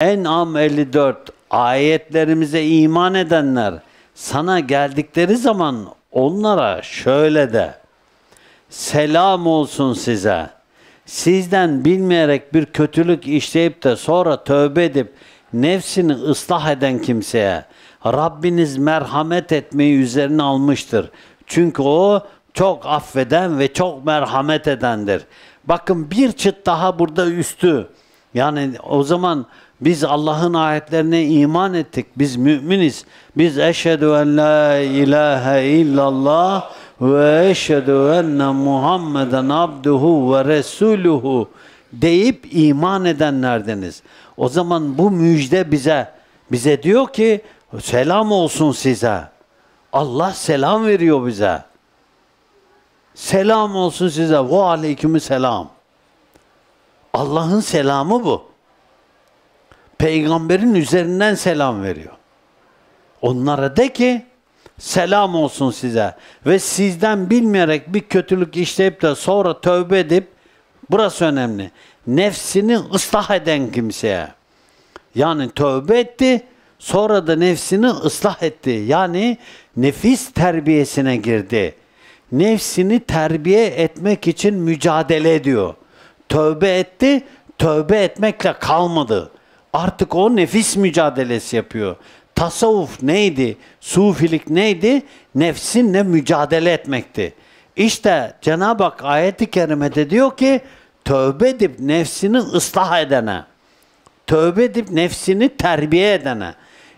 En'am 54 ayetlerimize iman edenler sana geldikleri zaman onlara şöyle de selam olsun size. Sizden bilmeyerek bir kötülük işleyip de sonra tövbe edip nefsini ıslah eden kimseye Rabbiniz merhamet etmeyi üzerine almıştır. Çünkü o çok affeden ve çok merhamet edendir. Bakın bir çıt daha burada üstü. Yani o zaman biz Allah'ın ayetlerine iman ettik. Biz müminiz. Biz eşhedü en la ilahe illallah ve eşhedü enne Muhammeden abduhu ve resuluhu deyip iman edenlerdeniz. O zaman bu müjde bize bize diyor ki selam olsun size. Allah selam veriyor bize. Selam olsun size. Ve aleyküm selam. Allah'ın selamı bu. Peygamberin üzerinden selam veriyor. Onlara de ki selam olsun size ve sizden bilmeyerek bir kötülük işleyip de sonra tövbe edip burası önemli. Nefsini ıslah eden kimseye. Yani tövbe etti, sonra da nefsini ıslah etti. Yani nefis terbiyesine girdi. Nefsini terbiye etmek için mücadele ediyor. Tövbe etti, tövbe etmekle kalmadı. Artık o nefis mücadelesi yapıyor. Tasavvuf neydi? Sufilik neydi? Nefsinle mücadele etmekti. İşte Cenab-ı Hak ayeti kerimede diyor ki tövbe edip nefsini ıslah edene, tövbe edip nefsini terbiye edene.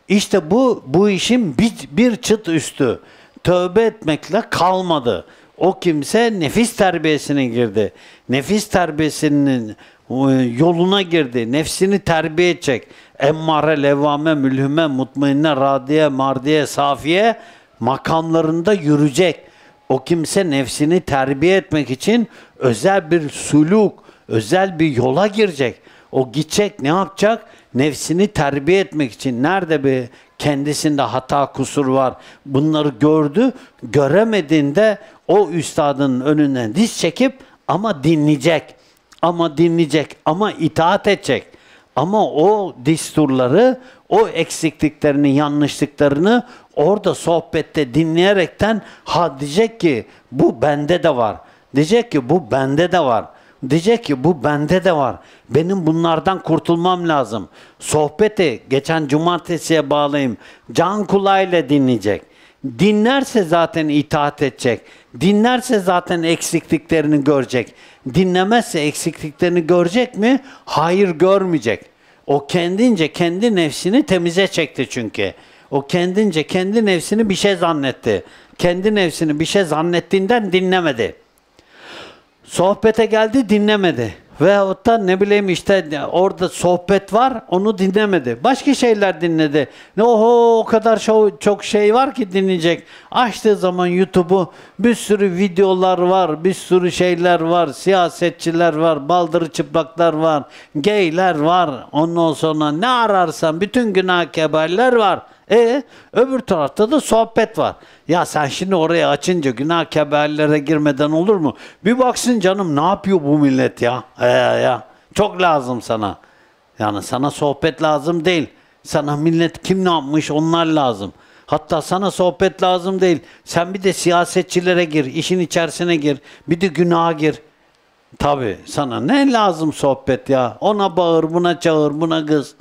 İşte bu bu işin bir, bir çıt üstü. Tövbe etmekle kalmadı o kimse nefis terbiyesine girdi. Nefis terbiyesinin e, yoluna girdi. Nefsini terbiye edecek. Emmare, levvame, mülhüme, mutmainne, radiye, mardiye, safiye makamlarında yürüyecek. O kimse nefsini terbiye etmek için özel bir suluk, özel bir yola girecek. O gidecek ne yapacak? Nefsini terbiye etmek için nerede bir kendisinde hata kusur var bunları gördü göremediğinde o üstadın önünden diz çekip ama dinleyecek, ama dinleyecek, ama itaat edecek. Ama o disturları, o eksikliklerini, yanlışlıklarını orada sohbette dinleyerekten ha diyecek ki bu bende de var. Diyecek ki bu bende de var. Diyecek ki bu bende de var. Benim bunlardan kurtulmam lazım. Sohbeti geçen cumartesiye bağlayayım. Can kulağıyla dinleyecek. Dinlerse zaten itaat edecek. Dinlerse zaten eksikliklerini görecek. Dinlemezse eksikliklerini görecek mi? Hayır görmeyecek. O kendince kendi nefsini temize çekti çünkü. O kendince kendi nefsini bir şey zannetti. Kendi nefsini bir şey zannettiğinden dinlemedi. Sohbete geldi dinlemedi. Veyahut da ne bileyim işte orada sohbet var onu dinlemedi. Başka şeyler dinledi. Oho o kadar şov, çok şey var ki dinleyecek. Açtığı zaman YouTube'u bir sürü videolar var, bir sürü şeyler var, siyasetçiler var, baldırı çıplaklar var, geyler var. Ondan sonra ne ararsan bütün günah keballer var. E öbür tarafta da sohbet var. Ya sen şimdi oraya açınca günah keberlere girmeden olur mu? Bir baksın canım ne yapıyor bu millet ya? E, ya çok lazım sana. Yani sana sohbet lazım değil. Sana millet kim ne yapmış onlar lazım. Hatta sana sohbet lazım değil. Sen bir de siyasetçilere gir, işin içerisine gir. Bir de günaha gir. Tabii sana ne lazım sohbet ya? Ona bağır, buna çağır, buna kız.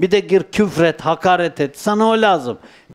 Bir de gir küfret, hakaret et. Sana o lazım.